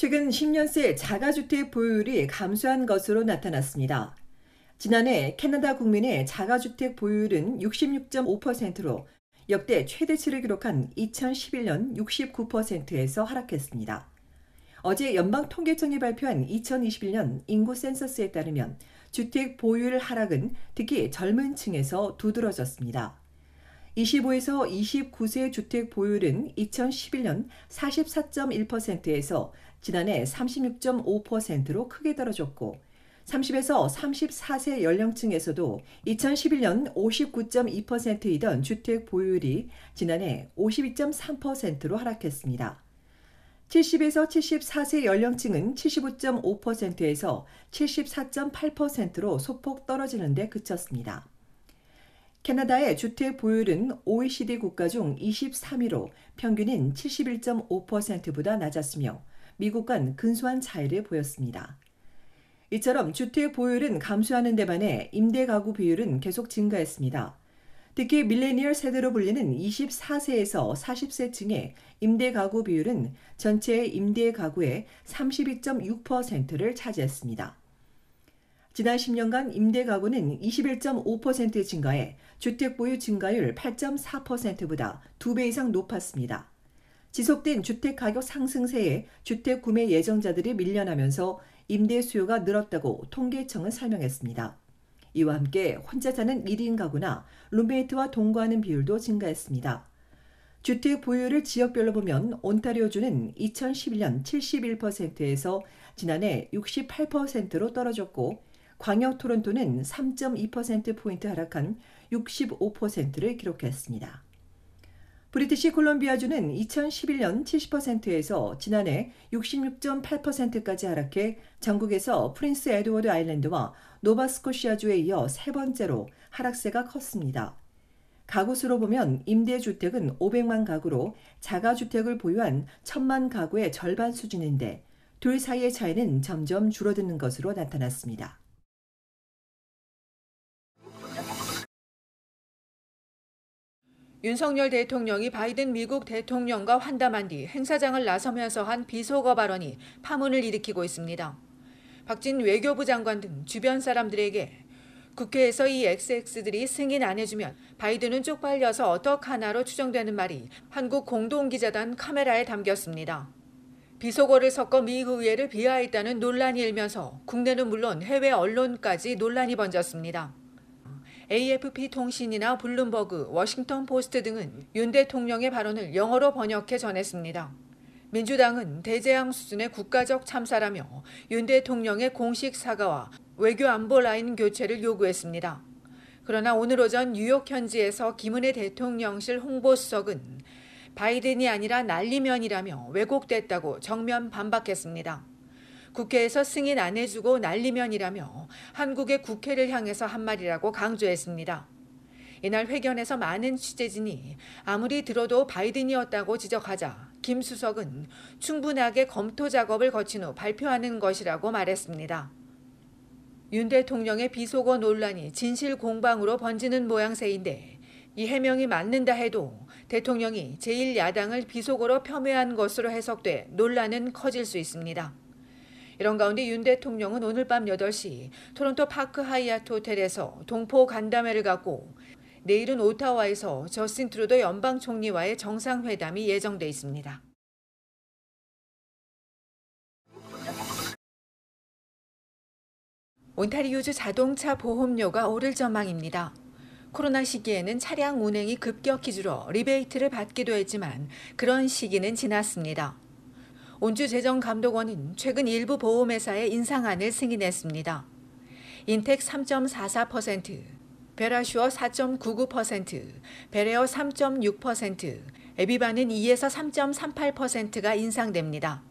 최근 10년 새 자가주택 보유율이 감소한 것으로 나타났습니다. 지난해 캐나다 국민의 자가주택 보유율은 66.5%로 역대 최대치를 기록한 2011년 69%에서 하락했습니다. 어제 연방통계청이 발표한 2021년 인구 센서스에 따르면 주택 보유율 하락은 특히 젊은 층에서 두드러졌습니다. 25에서 29세 주택 보유율은 2011년 44.1%에서 지난해 36.5%로 크게 떨어졌고 30에서 34세 연령층에서도 2011년 59.2%이던 주택 보유율이 지난해 52.3%로 하락했습니다. 70에서 74세 연령층은 75.5%에서 74.8%로 소폭 떨어지는 데 그쳤습니다. 캐나다의 주택 보유율은 OECD 국가 중 23위로 평균인 71.5%보다 낮았으며 미국 간 근소한 차이를 보였습니다. 이처럼 주택 보유율은 감소하는 데 반해 임대 가구 비율은 계속 증가했습니다. 특히 밀레니얼 세대로 불리는 24세에서 40세 층의 임대 가구 비율은 전체 임대 가구의 32.6%를 차지했습니다. 지난 10년간 임대 가구는 21.5% 증가해 주택 보유 증가율 8.4%보다 2배 이상 높았습니다. 지속된 주택 가격 상승세에 주택 구매 예정자들이 밀려나면서 임대 수요가 늘었다고 통계청은 설명했습니다. 이와 함께 혼자 사는 1인 가구나 룸메이트와 동거하는 비율도 증가했습니다. 주택 보유율을 지역별로 보면 온타리오주는 2011년 71%에서 지난해 68%로 떨어졌고 광역 토론토는 3.2%포인트 하락한 65%를 기록했습니다. 브리티시 콜롬비아주는 2011년 70%에서 지난해 66.8%까지 하락해 전국에서 프린스 에드워드 아일랜드와 노바스코시아주에 이어 세 번째로 하락세가 컸습니다. 가구 수로 보면 임대주택은 500만 가구로 자가주택을 보유한 1000만 가구의 절반 수준인데 둘 사이의 차이는 점점 줄어드는 것으로 나타났습니다. 윤석열 대통령이 바이든 미국 대통령과 환담한 뒤 행사장을 나서면서 한 비속어 발언이 파문을 일으키고 있습니다. 박진 외교부 장관 등 주변 사람들에게 국회에서 이 XX들이 승인 안 해주면 바이든은 쪽팔려서 어떡하나로 추정되는 말이 한국 공동기자단 카메라에 담겼습니다. 비속어를 섞어 미 의회를 비하했다는 논란이 일면서 국내는 물론 해외 언론까지 논란이 번졌습니다. AFP 통신이나 블룸버그, 워싱턴 포스트 등은 윤 대통령의 발언을 영어로 번역해 전했습니다. 민주당은 대재앙 수준의 국가적 참사라며 윤 대통령의 공식 사과와 외교 안보 라인 교체를 요구했습니다. 그러나 오늘 오전 뉴욕 현지에서 김은혜 대통령실 홍보수석은 바이든이 아니라 난리면이라며 왜곡됐다고 정면 반박했습니다. 국회에서 승인 안 해주고 난리면이라며 한국의 국회를 향해서 한 말이라고 강조했습니다. 이날 회견에서 많은 취재진이 아무리 들어도 바이든이었다고 지적하자 김 수석은 충분하게 검토 작업을 거친 후 발표하는 것이라고 말했습니다. 윤 대통령의 비속어 논란이 진실 공방으로 번지는 모양새인데 이 해명이 맞는다 해도 대통령이 제1야당을 비속어로 폄훼한 것으로 해석돼 논란은 커질 수 있습니다. 이런 가운데 윤 대통령은 오늘 밤 8시 토론토 파크 하이아트 호텔에서 동포 간담회를 갖고 내일은 오타와에서 저스틴 트루더 연방 총리와의 정상회담이 예정돼 있습니다. 온타리오주 자동차 보험료가 오를 전망입니다. 코로나 시기에는 차량 운행이 급격히 줄어 리베이트를 받기도 했지만 그런 시기는 지났습니다. 온주재정감독원은 최근 일부 보험회사의 인상안을 승인했습니다. 인텍 3.44%, 베라슈어 4.99%, 베레어 3.6%, 에비바는 2에서 3.38%가 인상됩니다.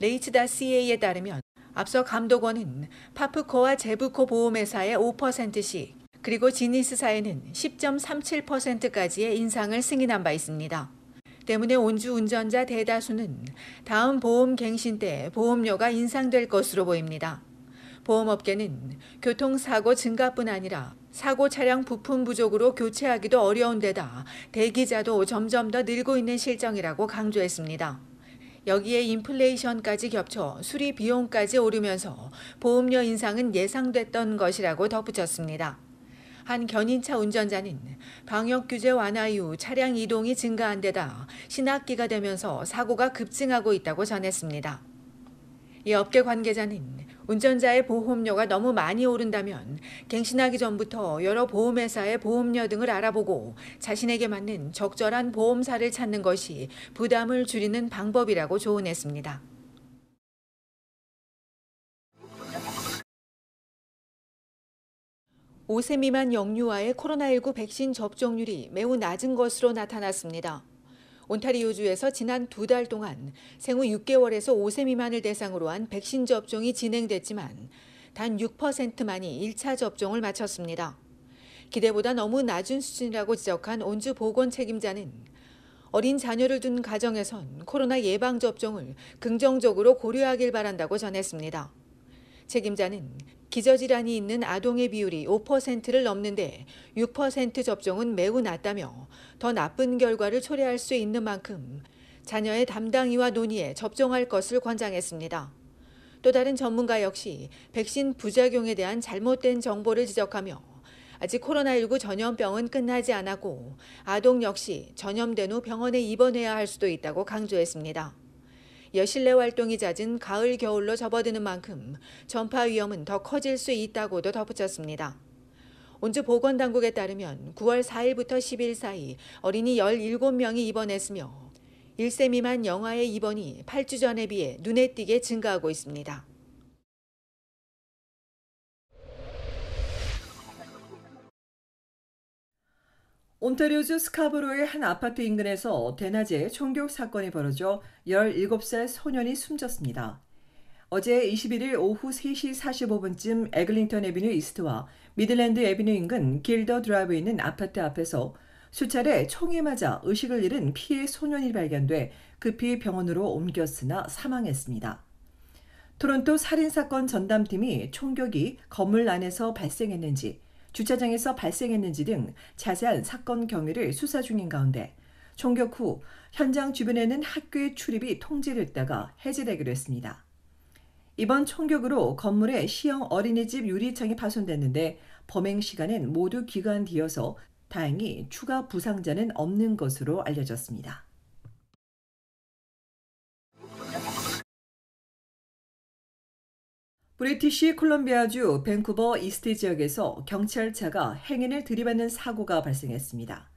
레이츠다 CA에 따르면 앞서 감독원은 파프코와 제부코 보험회사의 5%씩 그리고 지니스사에는 10.37%까지의 인상을 승인한 바 있습니다. 때문에 온주 운전자 대다수는 다음 보험 갱신 때 보험료가 인상될 것으로 보입니다. 보험업계는 교통사고 증가뿐 아니라 사고 차량 부품 부족으로 교체하기도 어려운 데다 대기자도 점점 더 늘고 있는 실정이라고 강조했습니다. 여기에 인플레이션까지 겹쳐 수리 비용까지 오르면서 보험료 인상은 예상됐던 것이라고 덧붙였습니다. 한 견인차 운전자는 방역 규제 완화 이후 차량 이동이 증가한 데다 신학기가 되면서 사고가 급증하고 있다고 전했습니다. 이 업계 관계자는 운전자의 보험료가 너무 많이 오른다면 갱신하기 전부터 여러 보험회사의 보험료 등을 알아보고 자신에게 맞는 적절한 보험사를 찾는 것이 부담을 줄이는 방법이라고 조언했습니다. 5세 미만 영유아의 코로나19 백신 접종률이 매우 낮은 것으로 나타났습니다. 온타리오주에서 지난 두 달 동안 생후 6개월에서 5세 미만을 대상으로 한 백신 접종이 진행됐지만 단 6%만이 1차 접종을 마쳤습니다. 기대보다 너무 낮은 수준이라고 지적한 온주 보건 책임자는 어린 자녀를 둔 가정에선 코로나 예방 접종을 긍정적으로 고려하길 바란다고 전했습니다. 책임자는 기저질환이 있는 아동의 비율이 5%를 넘는데 6% 접종은 매우 낮다며 더 나쁜 결과를 초래할 수 있는 만큼 자녀의 담당이와 논의에 접종할 것을 권장했습니다. 또 다른 전문가 역시 백신 부작용에 대한 잘못된 정보를 지적하며 아직 코로나19 전염병은 끝나지 않았고 아동 역시 전염된 후 병원에 입원해야 할 수도 있다고 강조했습니다. 여실내 활동이 잦은 가을 겨울로 접어드는 만큼 전파 위험은 더 커질 수 있다고도 덧붙였습니다. 온주 보건당국에 따르면 9월 4일부터 10일 사이 어린이 17명이 입원했으며 1세 미만 영아의 입원이 8주 전에 비해 눈에 띄게 증가하고 있습니다. 온타리오주 스카브로의한 아파트 인근에서 대낮에 총격 사건이 벌어져 17살 소년이 숨졌습니다. 어제 21일 오후 3시 45분쯤 에글링턴 에비뉴 이스트와 미들랜드 에비뉴 인근 길더 드라이브에 있는 아파트 앞에서 수차례 총에 맞아 의식을 잃은 피해 소년이 발견돼 급히 병원으로 옮겼으나 사망했습니다. 토론토 살인사건 전담팀이 총격이 건물 안에서 발생했는지 주차장에서 발생했는지 등 자세한 사건 경위를 수사 중인 가운데 총격 후 현장 주변에는 학교의 출입이 통제됐다가 해제되기로 했습니다. 이번 총격으로 건물의 시형 어린이집 유리창이 파손됐는데 범행 시간은 모두 기간 뒤여서 다행히 추가 부상자는 없는 것으로 알려졌습니다. 브리티시 콜롬비아주 밴쿠버 이스트 지역에서 경찰차가 행인을 들이받는 사고가 발생했습니다.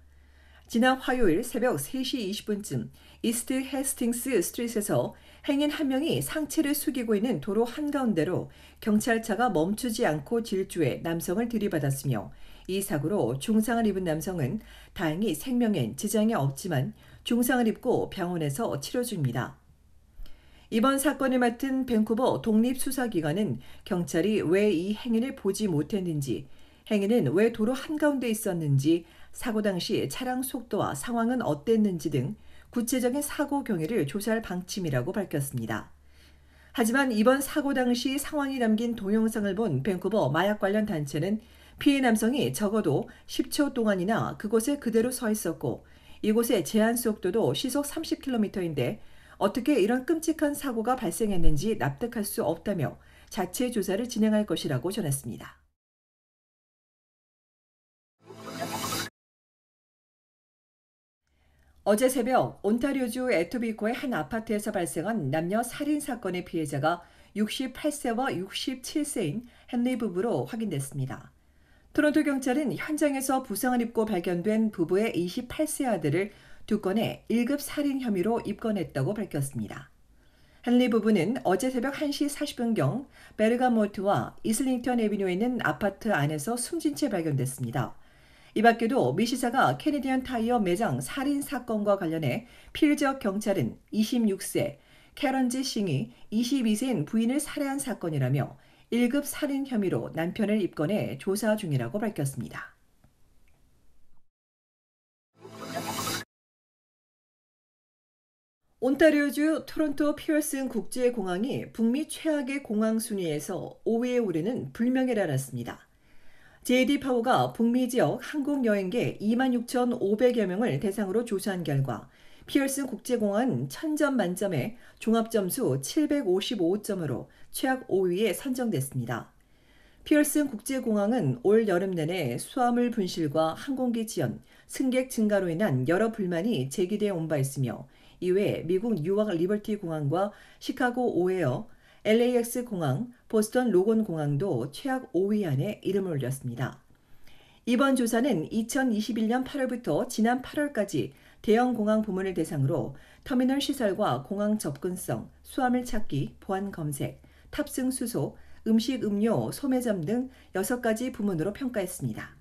지난 화요일 새벽 3시 20분쯤 이스트 헤스팅스 스트릿에서 행인 한 명이 상체를 숙이고 있는 도로 한가운데로 경찰차가 멈추지 않고 질주해 남성을 들이받았으며 이 사고로 중상을 입은 남성은 다행히 생명엔 지장이 없지만 중상을 입고 병원에서 치료 중입니다. 이번 사건을 맡은 밴쿠버 독립수사기관은 경찰이 왜 이 행인을 보지 못했는지, 행인은 왜 도로 한가운데 있었는지, 사고 당시 차량 속도와 상황은 어땠는지 등 구체적인 사고 경위를 조사할 방침이라고 밝혔습니다. 하지만 이번 사고 당시 상황이 담긴 동영상을 본 밴쿠버 마약 관련 단체는 피해 남성이 적어도 10초 동안이나 그곳에 그대로 서 있었고 이곳의 제한 속도도 시속 30km인데 어떻게 이런 끔찍한 사고가 발생했는지 납득할 수 없다며 자체 조사를 진행할 것이라고 전했습니다. 어제 새벽 온타리오주 에토비코의 한 아파트에서 발생한 남녀 살인 사건의 피해자가 68세와 67세인 헨리 부부로 확인됐습니다. 토론토 경찰은 현장에서 부상을 입고 발견된 부부의 28세 아들을 두 건의 1급 살인 혐의로 입건했다고 밝혔습니다. 헨리 부부는 어제 새벽 1시 40분경 베르가모트와 이슬링턴 에비뉴에 있는 아파트 안에서 숨진 채 발견됐습니다. 이 밖에도 미 시사가 캐네디언 타이어 매장 살인 사건과 관련해 필적 경찰은 26세 캐런지 싱이 22세인 부인을 살해한 사건이라며 1급 살인 혐의로 남편을 입건해 조사 중이라고 밝혔습니다. 온타리오주 토론토 피어슨 국제공항이 북미 최악의 공항 순위에서 5위에 오르는 불명예를 알았습니다. JD 파워가 북미 지역 항공 여행객 26,500여 명을 대상으로 조사한 결과 피어슨 국제공항은 1점 만점에 종합점수 755점으로 최악 5위에 선정됐습니다. 피어슨 국제공항은 올 여름 내내 수화물 분실과 항공기 지연, 승객 증가로 인한 여러 불만이 제기되온바 있으며 이외에 미국 뉴욕 리버티 공항과 시카고 오헤어, LAX 공항, 보스턴 로건 공항도 최악 5위 안에 이름을 올렸습니다. 이번 조사는 2021년 8월부터 지난 8월까지 대형 공항 부문을 대상으로 터미널 시설과 공항 접근성, 수화물 찾기, 보안 검색, 탑승 수소, 음식 음료, 소매점 등 6가지 부문으로 평가했습니다.